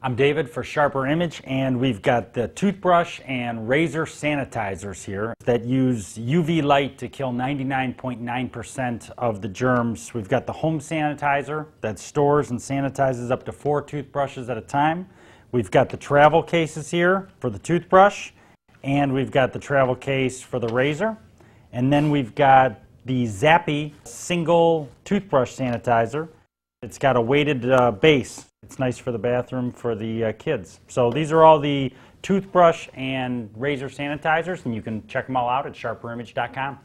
I'm David for Sharper Image, and we've got the toothbrush and razor sanitizers here that use UV light to kill 99.9% percent 09 of the germs. We've got the home sanitizer that stores and sanitizes up to four toothbrushes at a time. We've got the travel cases here for the toothbrush, and we've got the travel case for the razor. And then we've got the Zappy single toothbrush sanitizer. It's got a weighted uh, base it's nice for the bathroom for the uh, kids. So these are all the toothbrush and razor sanitizers, and you can check them all out at sharperimage.com.